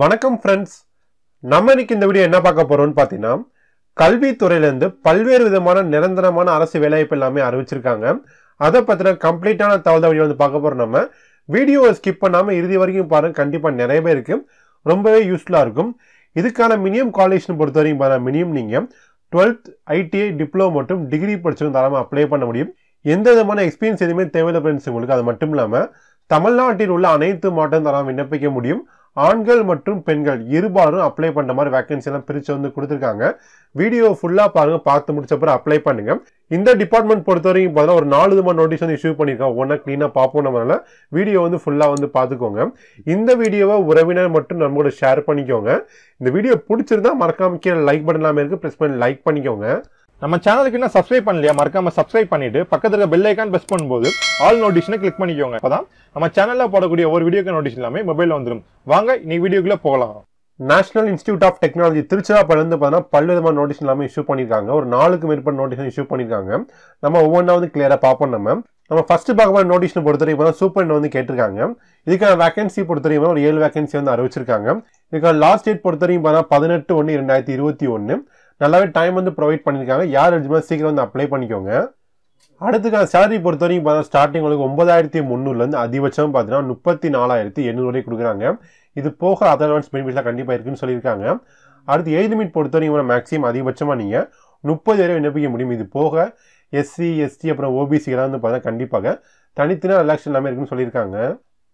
வணக்கம் ஃப்ரெண்ட்ஸ் நம்ம இன்னைக்கு இந்த வீடியோ என்ன பார்க்க போறோம்னு பார்த்தீங்கன்னா கல்வித்துறையிலேருந்து பல்வேறு விதமான நிரந்தரமான அரசு வேலைவாய்ப்பு எல்லாமே அறிவிச்சிருக்காங்க அதை பற்றின கம்ப்ளீட்டான தகவல் வீடியோ வந்து பார்க்க போறோம் நம்ம வீடியோவை ஸ்கிப் பண்ணாமல் இறுதி வரைக்கும் பாருங்கள் கண்டிப்பாக நிறைய பேர் இருக்கும் ரொம்பவே யூஸ்ஃபுல்லாக இருக்கும் இதுக்கான மினிமம் காலேஜ்னு பொறுத்த வரைக்கும் பார்த்தீங்கன்னா மினிமம் நீங்கள் டுவெல்த் ஐடிஐ டிப்ளமோ மற்றும் டிகிரி படிச்சவங்க தராமல் அப்ளை பண்ண முடியும் எந்த விதமான எக்ஸ்பீரியன்ஸ் எதுவுமே தேவையில்லை ஃப்ரெண்ட்ஸ் உங்களுக்கு அது மட்டும் இல்லாமல் தமிழ்நாட்டில் உள்ள அனைத்து மாவட்டம் தராமல் விண்ணப்பிக்க முடியும் ஆண்கள் மற்றும் பெண்கள் இருபாரும் அப்ளை பண்ணுற மாதிரி வேகன்சி எல்லாம் பிரித்து வந்து கொடுத்துருக்காங்க வீடியோ ஃபுல்லாக பாருங்கள் பார்த்து முடிச்ச பிறகு அப்ளை பண்ணுங்க இந்த டிபார்ட்மெண்ட் பொறுத்த வரைக்கும் பார்த்தா ஒரு நாலு மணி நோட்டீஸ் வந்து இஷ்யூ பண்ணிருக்கோம் ஒன்றா க்ளீனாக பார்ப்போம் நம்மளால வீடியோ வந்து ஃபுல்லாக வந்து பார்த்துக்கோங்க இந்த வீடியோவை உறவினர் மட்டும் நம்மளோட ஷேர் பண்ணிக்கோங்க இந்த வீடியோ பிடிச்சிருந்தா மறக்காம கீழே லைக் பண்ணலாமே இருக்குது ப்ரெஸ் பண்ணி லைக் பண்ணிக்கோங்க நம்ம சேனலுக்கு இன்னும் சப்ஸ்கிரைப் பண்ணலையா மறக்காம சப்ஸ்கிரைப் பண்ணிட்டு பக்கத்தில் பெல் ஐக்கான் பிரஸ் பண்ணும்போது ஆல் நோட்டிஷனை கிளிக் பண்ணிக்கோங்க அப்பதான் நம்ம சேனல்ல போடக்கூடிய ஒரு வீடியோக்கு நோட்டிஷன் எல்லாமே மொபைல் வந்துடும் வாங்க இன்னைக்கு வீடியோக்குள்ள போகலாம் நேஷனல் இன்ஸ்டியூட் ஆஃப் டெக்னாலஜி இருந்து பார்த்தீங்கன்னா பல்விதமான நோட்டீஸ் எல்லாமே இஷ்யூ பண்ணியிருக்காங்க ஒரு நாளுக்கு மேற்பட்ட நோட்டீஸ் இஷ்யூ பண்ணியிருக்காங்க நம்ம ஒவ்வொன்றா வந்து கிளியராக பார்ப்போம் நம்ம நம்ம ஃபர்ஸ்ட் பார்க்க போகிற நோட்டீஸ் பொறுத்தவரை இப்போ தான் சூப்பர் வந்து கேட்டிருக்காங்க இதுக்கான வேகன்சி பொறுத்தவரைக்கும் ஒரு ஏழு வேகன்சி வந்து அறிவிச்சிருக்காங்க இதுக்கான லாஸ்ட் டேட் பொறுத்தவரையும் பார்த்தா பதினெட்டு ஒன்று இரண்டாயிரத்தி இருபத்தி ஒன்று நல்லாவே டைம் வந்து ப்ரொவைட் பண்ணியிருக்காங்க யார் எலிஜிபிள் சீக்கிரம் வந்து அப்ளை பண்ணிக்கோங்க அடுத்துக்கான சேலரி பொறுத்த வரைக்கும் பார்த்தா ஸ்டார்டிங் உங்களுக்கு ஒன்பதாயிரத்தி முந்நூறுலேருந்து அதிகபட்சம் பார்த்தீங்கன்னா முப்பத்தி நாலாயிரத்தி எண்ணூறு வரை கொடுக்குறாங்க இது போக அட்வான்ஸ் பெனிஃபிட்லாம் கண்டிப்பாக இருக்குன்னு சொல்லியிருக்காங்க அடுத்து ஏஜ் லிமிட் பொறுத்த வரைக்கும் மேக்ஸிமம் அதிகபட்சமாக நீங்கள் முப்பது வரை விண்ணப்பிக்க முடியும் இது போக எஸ்சி எஸ்டி அப்புறம் ஓபிசிக்கெல்லாம் வந்து பார்த்தா கண்டிப்பாக தனித்தனியாக ரிலாக்ஷன் எல்லாமே இருக்குன்னு சொல்லியிருக்காங்க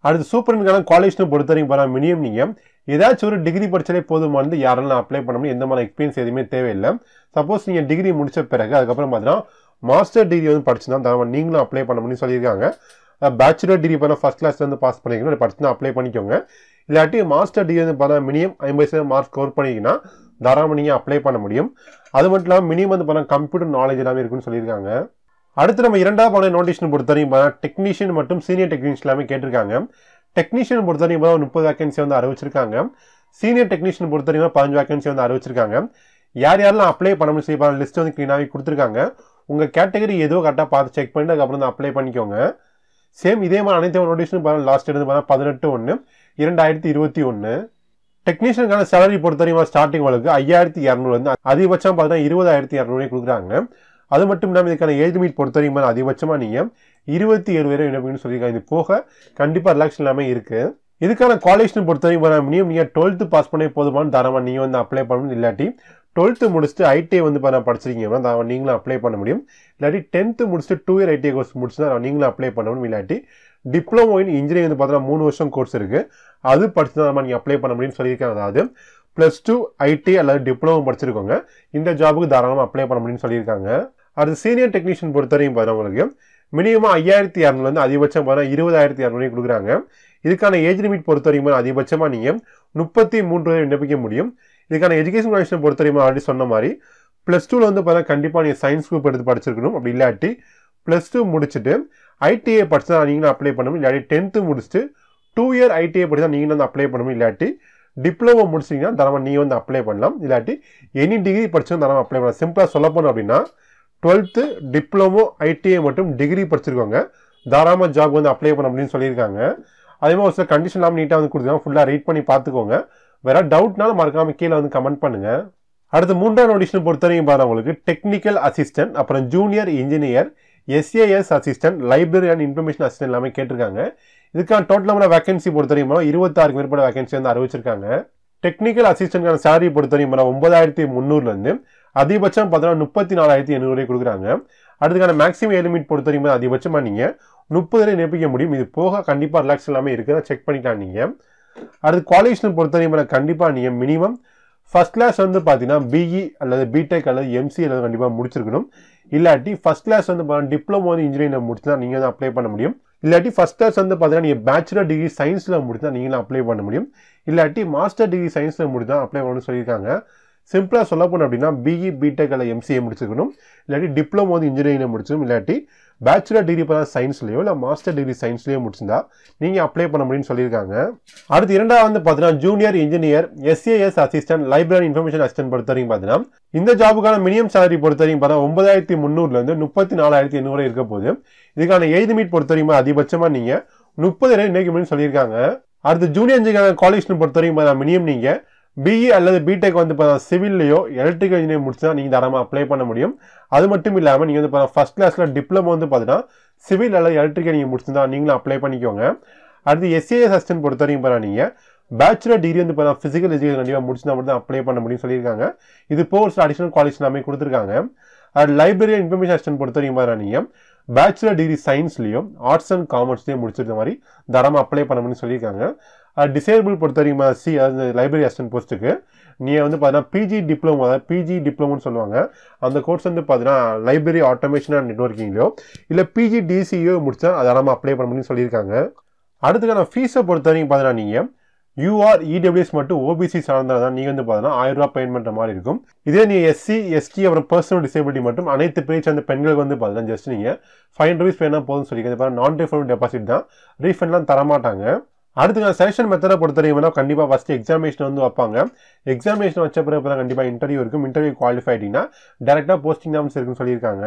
அடுத்து சூப்பர் சூப்பரனுக்கான காலேஜ்னு பொறுத்த வரைக்கும் பார்த்தா மினியம் நீங்கள் ஏதாச்சும் ஒரு டிகிரி படித்தாலே போதுமானது நான் அப்ளை பண்ண முடியும் எந்த மாதிரி எக்ஸ்பீரியன்ஸ் எதுவுமே தேவையில்லை சப்போஸ் நீங்கள் டிகிரி முடித்த பிறகு அதுக்கப்புறம் பார்த்தீங்கன்னா மாஸ்டர் டிகிரி வந்து படிச்சுன்னா தான் நீங்களும் அப்ளை பண்ண முடியும் சொல்லியிருக்காங்க பேச்சுலர் டிகிரி பண்ணால் ஃபஸ்ட் வந்து பாஸ் பண்ணிக்கணும் படிச்சுனா அப்ளை பண்ணிக்கோங்க இல்லாட்டி மாஸ்டர் டிகிரி வந்து பார்த்தா மினிமம் ஐம்பது சதவீதம் மார்க் ஸ்கோர் பண்ணிங்கன்னா தாராளமாக நீங்கள் அப்ளை பண்ண முடியும் அது மட்டும் இல்லாமல் மினிமம் வந்து பார்த்தா கம்ப்யூட்டர் நாலேஜ் எல்லாமே இருக்குன்னு சொல்லியிருக்காங்க அடுத்து நம்ம இரண்டாவது பாடம் நோட்டீஷன் பொறுத்தவரைக்கும் பார்த்தீங்கன்னா டெக்னீஷியன் மற்றும் சீனியர் டெக்னீஷியன் எல்லாமே கேட்டிருக்காங்க டெக்னீஷியன் பொறுத்தவரைக்கும் பார்த்தா முப்பது வேக்கன்சி வந்து அறிவிச்சிருக்காங்க சீனியர் டெக்னீஷியன் பொறுத்தவரைக்கும் பதினஞ்சு வேக்கன்சி வந்து அறிவிச்சிருக்காங்க யார் யாரெல்லாம் அப்ளை பண்ண முடியும் லிஸ்ட் வந்து க்ளீனாகவே கொடுத்துருக்காங்க உங்கள் கேட்டகரி எதுவும் கரெக்டாக பார்த்து செக் பண்ணிட்டு அதுக்கப்புறம் வந்து அப்ளை பண்ணிக்கோங்க சேம் இதே மாதிரி அனைத்து நோட்டிஃபிகேஷன் பார்த்தா லாஸ்ட் எடுத்து பார்த்தா பதினெட்டு ஒன்று இரண்டாயிரத்தி இருபத்தி ஒன்று டெக்னீஷியனுக்கான சேலரி பொறுத்தவரைக்கும் ஸ்டார்டிங் உங்களுக்கு ஐயாயிரத்தி இரநூறு வந்து அதிகபட்சம் பார்த்தீங்கன்னா இருபதாயிரத்தி இரநூறுவே கொடுக்குறாங்க அது மட்டும் இல்லாமல் இதுக்கான ஏஜ் மீட் பொறுத்த வரைக்கும் அதிகபட்சமாக நீங்கள் இருபத்தி ஏழு வரை விண்ணப்பிக்கணும் சொல்லியிருக்காங்க இது போக கண்டிப்பாக ரிலாக்ஸ் இல்லாமல் இருக்குது இதுக்கான காலேஜ்னு பொறுத்த வரைக்கும் மினிமம் நீங்கள் டுவெல்த்து பாஸ் பண்ணே போதுமான தரமாக நீங்கள் வந்து அப்ளை பண்ணணும் இல்லாட்டி டுவெல்த்து முடிச்சுட்டு ஐடிஐ வந்து பண்ண படிச்சிருக்கீங்கன்னா தான் நீங்களும் அப்ளை பண்ண முடியும் இல்லாட்டி டென்த்து முடிச்சுட்டு டூ இயர் ஐடிஐ கோர்ஸ் முடிச்சுனா நீங்களும் அப்ளை பண்ண முடியும் இல்லாட்டி டிப்ளமோ இன் இன்ஜினியரிங் வந்து பார்த்தீங்கன்னா மூணு வருஷம் கோர்ஸ் இருக்குது அது படிச்சு தான் நீங்கள் அப்ளை பண்ண முடியும்னு சொல்லியிருக்காங்க அதாவது ப்ளஸ் டூ ஐடி அல்லது டிப்ளமோ படிச்சிருக்கோங்க இந்த ஜாபுக்கு தாராளமாக அப்ளை பண்ண முடியும்னு சொல்லியிருக்காங்க அடுத்து சீனியர் டெக்னீஷியன் பொறுத்தவரையும் பார்த்தவங்களுக்கு உங்களுக்கு மினிமம் ஐயாயிரத்தி இரநூறுலேருந்து அதிகபட்சம் பார்த்தா இருபதாயிரத்தி இரநூறு கொடுக்குறாங்க இதுக்கான ஏஜ் லிமிட் வரைக்கும் அதிகபட்சமாக நீங்கள் முப்பத்தி மூன்று வரை விண்ணப்பிக்க முடியும் இதுக்கான எஜுகேஷன் பொறுத்த வரைக்கும் ஆல்ரெடி சொன்ன மாதிரி ப்ளஸ் டூவில் வந்து பார்த்தா கண்டிப்பாக நீங்கள் சயின்ஸ் குரூப் எடுத்து படிச்சிருக்கணும் அப்படி இல்லாட்டி ப்ளஸ் டூ முடிச்சுட்டு ஐடிஐ படிச்சு தான் நீங்களும் அப்ளை பண்ணணும் இல்லாட்டி டென்த்து முடிச்சுட்டு டூ இயர் ஐடிஐ படிச்சு தான் நீங்களும் வந்து அப்ளை பண்ணணும் இல்லாட்டி டிப்ளமோ முடிச்சிங்கன்னா தரமாக நீங்கள் வந்து அப்ளை பண்ணலாம் இல்லாட்டி எனி டிகிரி படிச்சும் தரமாக அப்ளை பண்ணலாம் சிம்பிளாக சொல்ல போனோம் அப்படின்னா டுவெல்த்து டிப்ளமோ ஐடிஐ மட்டும் டிகிரி படிச்சிருக்காங்க தாராளமாக ஜாப் வந்து அப்ளை பண்ண அப்படின்னு சொல்லியிருக்காங்க அதே மாதிரி ஒரு சில கண்டிஷன் இல்லாமல் நீட்டாக வந்து கொடுத்துருக்காங்க ஃபுல்லாக ரீட் பண்ணி பார்த்துக்கோங்க வேற டவுட்னாலும் மறக்காமல் கீழே வந்து கமெண்ட் பண்ணுங்க அடுத்து மூன்றாம் ஆடிஷன் பொறுத்தவரைக்கும் பாருங்க உங்களுக்கு டெக்னிக்கல் அசிஸ்டன்ட் அப்புறம் junior engineer SAS assistant library and information assistant எல்லாமே கேட்டிருக்காங்க இதுக்கான டோட்டல் வேகன்சி பொறுத்தவரைக்கும் இருபத்தாறுக்கு மேற்பட்ட வேகன்சி வந்து அறிவிச்சிருக்காங்க டெக்னிக்கல் அசிஸ்டன்ட்கான சேலரி பொறுத்தவரைக்கும் ஒன்பதாயிரத்தி முந்நூறுலேருந்து அதிகபட்சம் பார்த்தீங்கன்னா முப்பத்தி நாலாயிரத்தி எண்ணூறு கொடுக்குறாங்க அதுக்கான மேக்ஸிமம் எலிமிட் பொறுத்த வரைக்கும் அதிகபட்சமாக நீங்கள் முப்பது வரை நிரப்பிக்க முடியும் இது போக கண்டிப்பாக ரிலாக்ஸ் எல்லாமே இருக்குதா செக் பண்ணிக்கலாம் நீங்கள் அடுத்து குவாலிஃபிகேஷன் பொறுத்த வரைக்கும் கண்டிப்பாக நீங்கள் மினிமம் ஃபஸ்ட் கிளாஸ் வந்து பார்த்தீங்கன்னா பிஇ e அல்லது பிடெக் அல்லது எம்சி அல்லது கண்டிப்பாக முடிச்சிருக்கணும் இல்லாட்டி ஃபஸ்ட் கிளாஸ் வந்து பார்த்தீங்கன்னா டிப்ளமோ வந்து இன்ஜினியரிங் தான் நீங்கள் வந்து அப்ளை பண்ண முடியும் இல்லாட்டி ஃபஸ்ட் கிளாஸ் வந்து பார்த்தீங்கன்னா நீங்கள் பேச்சுலர் டிகிரி சயின்ஸில் தான் நீங்களும் அப்ளை பண்ண முடியும் இல்லாட்டி மாஸ்டர் டிகிரி சயின்ஸில் முடிச்சு தான் அப்ளை பண்ணணும்னு சொல்லியிருக்காங்க சிம்பிளாக சொல்ல போனோம் அப்படின்னா பிஇ பிடெக் அல்ல எம்சிஏ முடிச்சிருக்கணும் இல்லாட்டி டிப்ளமோ வந்து இன்ஜினியரிங் முடிச்சிடும் இல்லாட்டி பேச்சுலர் டிகிரி பார்த்தா சயின்ஸ்லேயோ சயின்ஸ்லையோ இல்லை மாஸ்டர் டிகிரி சயின்ஸ்லையோ முடிச்சிருந்தா நீங்கள் அப்ளை பண்ண முடியும்னு சொல்லியிருக்காங்க அடுத்து இரண்டாவது வந்து பார்த்தீங்கன்னா junior engineer SAS assistant library information assistant பொறுத்த வரைக்கும் பார்த்தீங்கன்னா இந்த ஜாபுக்கான மினிமம் சேலரி பொறுத்த வரைக்கும் பார்த்தா ஒன்பதாயிரத்தி முந்நூறுலேருந்து முப்பத்தி நாலாயிரத்தி எண்ணூறு இருக்க போது இதுக்கான எய்து மீட் பொறுத்த வரைக்கும் அதிகபட்சமாக நீங்கள் முப்பது நேரம் முடியும்னு சொல்லியிருக்காங்க அடுத்து ஜூனியர் இன்ஜினியர் காலேஜ்னு பொறுத்த வரைக்கும் மினிமம் நீங்கள் பிஇ e அல்லது பிடெக் வந்து பார்த்தா சிவில்லையோ எலக்ட்ரிக்கல் இன்ஜினியர் தான் நீங்கள் தரமாக அப்ளை பண்ண முடியும் அது மட்டும் இல்லாமல் நீங்கள் வந்து இப்போ ஃபஸ்ட் கிளாஸில் டிப்ளமோ வந்து பார்த்தீங்கன்னா சிவில் அல்லது எலக்ட்ரிக்கல் நீங்கள் தான் நீங்களும் அப்ளை பண்ணிக்கோங்க அடுத்து எஸ்ஏஎஸ் அசிஸ்டன்ட் e பொறுத்த வரைக்கும் பார்த்தா நீங்கள் பேச்சுலர் டிகிரி வந்து பார்த்தா ஃபிசிக்கல் எஜுகேஷன் கண்டிப்பாக முடிச்சுனா மட்டும் தான் அப்ளை பண்ண முடியும்னு சொல்லியிருக்காங்க இது போர்ஸ் அடிஷனல் காலேஜ் எல்லாமே கொடுத்துருக்காங்க அது லைப்ரரி இன்ஃபர்மேஷன் அசிஸ்டன்ட் பொறுத்த வரைக்கும் பார்த்தா நீங்கள் பேச்சுலர் டிகிரி சயின்ஸ்லேயும் ஆர்ட்ஸ் அண்ட் காமர்ஸ்லேயும் முடிச்சிருந்த மாதிரி தரமாக அப்ளை பண்ண முடியும்னு சொல்லியிருக்காங்க டிசேபிள் பொறுத்த வரைக்கும் சி அந்த லைப்ரரி அசிஸ்டன்ட் போஸ்ட்டுக்கு நீங்கள் வந்து பார்த்தீங்கன்னா பிஜி டிப்ளமோ அதாவது பிஜி டிப்ளமோன்னு சொல்லுவாங்க அந்த கோர்ஸ் வந்து பார்த்தீங்கன்னா லைப்ரரி ஆட்டோமேஷன் அண்ட் நெட்ஒர்க்கிங்லையோ இல்லை பிஜி டிசியோ முடிச்சா நம்ம அப்ளை பண்ண முடியும் சொல்லியிருக்காங்க அடுத்துக்கான ஃபீஸை பொறுத்த வரைக்கும் பார்த்தீங்கன்னா நீங்கள் யூஆர் இடபிள்யூஎஸ் e மட்டும் ஓபிசி சார்ந்தால் தான் நீங்கள் வந்து பார்த்தீங்கன்னா ஆயிரம் ரூபா பெயின் பண்ணுற மாதிரி இருக்கும் இதே நீங்கள் எஸ்சி எஸ்டி அப்புறம் பர்சனல் டிசேபிலிட்டி மட்டும் அனைத்து பேச்சு அந்த பெண்களுக்கு வந்து பார்த்தீங்கன்னா ஜஸ்ட் நீங்கள் ஃபைவ் ஹண்ட்ரட் ருபீஸ் வேணால் போதும்னு சொல்லியிருக்கேன் இது நான் டிஃபண்ட் டெபாசிட் தான் ரீஃபண்ட்லாம் தரமாட்டாங்க அடுத்து செலெக்ஷன் மெத்தடை பொறுத்தவரைக்கும் கண்டிப்பாக ஃபஸ்ட்டு எக்ஸாமினேஷன் வந்து வைப்பாங்க எக்ஸாமினேஷன் வச்ச பிறகு தான் கண்டிப்பாக இன்டர்வியூ இருக்கும் இன்டர்வியூ குவாலிஃபை ஆகிட்டீங்கன்னா டேரெக்டாக போஸ்டிங் நாம்ஸ் இருக்குன்னு சொல்லியிருக்காங்க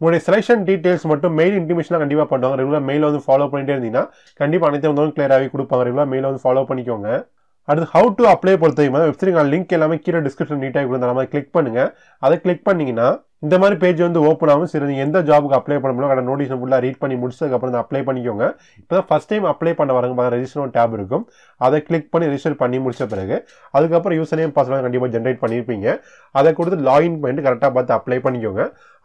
உங்களுடைய செலெக்ஷன் டீட்டெயில்ஸ் மட்டும் மெயில் இன்டிமேஷனாக கண்டிப்பாக பண்ணுவாங்க ரெகுலர் மெயில் வந்து ஃபாலோ பண்ணிட்டே இருந்தீங்கன்னா கண்டிப்பாக அனைத்து வந்து கிளியராகவே கொடுப்பாங்க ரெகுலர் மெயில் வந்து ஃபாலோ பண்ணிக்கோங்க அடுத்து ஹவு டு அப்ளை பொறுத்தவரைக்கும் வெப்சைட்டுக்கான லிங்க் எல்லாமே கீழே டிஸ்கிரிப்ஷன் நீட்டாக கொடுத்தா நம்ம கிளிக் பண்ணுங்கள் அதை கிளிக் பண்ணிங்கன்னா இந்த மாதிரி பேஜ் வந்து ஓப்பன் ஆகும் சரி நீங்கள் எந்த ஜாபுக்கு அப்ளை பண்ண முடியும் கடை நோட்டீஸ் ஃபுல்லாக ரீட் பண்ணி முடிச்சதுக்கப்புறம் அதை அப்ளை பண்ணிக்கோங்க இப்போ தான் ஃபஸ்ட் டைம் அப்ளை பண்ண வரங்க ரெஜிஸ்டர் ஒரு டேப் இருக்கும் அதை கிளிக் பண்ணி ரெஜிஸ்டர் பண்ணி முடிச்ச பிறகு அதுக்கப்புறம் யூஸ் நேம் பாஸ்வேர்டு கண்டிப்பாக ஜென்ரேட் பண்ணியிருப்பீங்க அதை கொடுத்து லாகின் பண்ணிட்டு கரெக்டாக பார்த்து அப்ளை பண்ணிக்கோங்க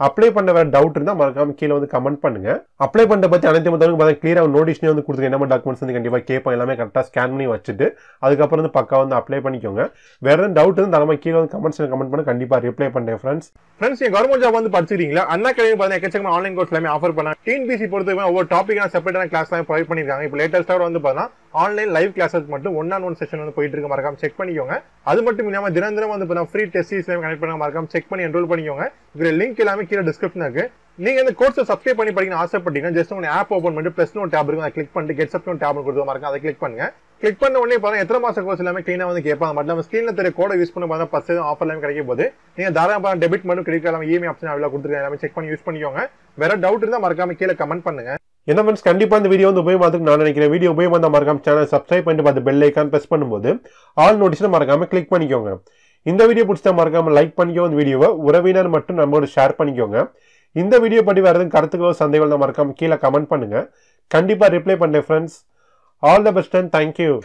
அப்ளை பண்ண வேறு டவுட் இருந்தால் மறக்காம கீழே வந்து கமெண்ட் பண்ணுங்கள் அப்ளை பண்ண பற்றி அனைத்து மொத்தம் பார்த்தீங்கன்னா க்ளியராக நோட்டீஸ்னே வந்து கொடுத்துருக்க என்ன டாக்குமெண்ட்ஸ் வந்து கண்டிப்பாக கேட்போம் எல்லாமே கரெக்டாக ஸ்கேன் பண்ணி வச்சுட்டு அதுக்கப்புறம் வந்து பக்கா வந்து அப்ளை பண்ணிக்கோங்க வேறு எதாவது டவுட் இருந்தால் நம்ம கீழே வந்து கமெண்ட்ஸ் கமெண்ட் பண்ண கண்டிப்பாக ரிப்ளை பண்ணுறேன் ஃப்ரெண்ட்ஸ் ஃப்ரெண்ட்ஸ் எங்கள் கவர்மெண்ட் ஜாப் வந்து படிச்சிருக்கீங்களா அண்ணா கல்வி பார்த்தீங்கன்னா ஆன்லைன் கோர்ஸ் எல்லாமே ஆஃபர் டீன் பிசி பொறுத்தவரைக்கும் ஒவ்வொரு டாப்பிக்கான செப்பரேட்டான கிளாஸ் எல்லாம் ப்ரொவைட் பண்ணிருக்காங்க இப்போ லேட்டஸ்ட்டாக வந்து பார்த்தீங்கன்னா ஆன்லைன் லைவ் கிளாஸஸ் மட்டும் ஒன் ஆன் ஒன் செஷன் வந்து போயிட்டு இருக்க மறக்காம செக் பண்ணிக்கோங்க அது மட்டும் இல்லாம தினம் தினம் வந்து ஃப்ரீ டெஸ்ட் எல்லாமே கனெக்ட் பண்ண மறக்காம செக் பண்ணி என்ரோல் பண்ணிக்கோங்க இதில் லிங்க் எல்லாமே கீழே டிஸ்கிரிப்ஷன் இருக்கு நீங்க இந்த கோர்ஸ் சப்ஸ்கிரைப் பண்ணி படிக்கணும் ஆசைப்பட்டீங்கன்னா ஜஸ்ட் உங்க ஆப் ஓப்பன் பண்ணிட்டு பிளஸ் நோட் டேப் இருக்கும் அதை கிளிக் பண்ணிட்டு கெட் சப்ஸ்கிரைப் டேப் கொடுத்து மறக்காம அதை கிளிக் பண்ணுங்க கிளிக் பண்ண உடனே பார்த்தா எத்தனை மாசம் கோர்ஸ் எல்லாமே கிளீனா வந்து கேட்பாங்க மட்டும் நம்ம ஸ்கிரீன்ல தெரிய கோட யூஸ் பண்ண பார்த்தா பஸ் எதுவும் ஆஃபர் எல்லாமே கிடைக்கும் போது நீங்கள் தாராளமாக டெபிட் மட்டும் கிரெடிட் கார்டு இஎம்ஐ ஆப்ஷன் அவ்வளவு கொடுத்துருக்காங்க எல்லாமே செக் பண்ணி யூஸ் பண்ணிக்கோங்க வேற டவுட் இருந்தால் மறக்காம கீழே கமெண்ட் பண்ணுங்க என்ன ஃப்ரெண்ட்ஸ் கண்டிப்பாக இந்த வீடியோ வந்து உபயோகமாக நான் நினைக்கிறேன் வீடியோ உபயோகமாக மறக்காம சேனல் சப்ஸ்கிரைப் பண்ணிட்டு பார்த்து பெல் ஐக்கான் பிரஸ் பண்ணும்போது ஆல் நோட்டீஸ் மறக்காம கிளிக் பண்ணிக்கோங்க இந்த வீடியோ பிடிச்சா மறக்காம லைக் பண்ணிக்கோ இந்த வீடியோவை உறவினர் மட்டும் நம்மளோட ஷேர் பண்ணிக்கோங்க இந்த வீடியோ பற்றி வேறு எதுவும் கருத்துக்களோ சந்தேகங்களோ மறக்காம கீழே கமெண்ட் பண்ணுங்க கண்டிப்பாக ரிப்ளை பண்ணுறேன் friends All the best and thank you.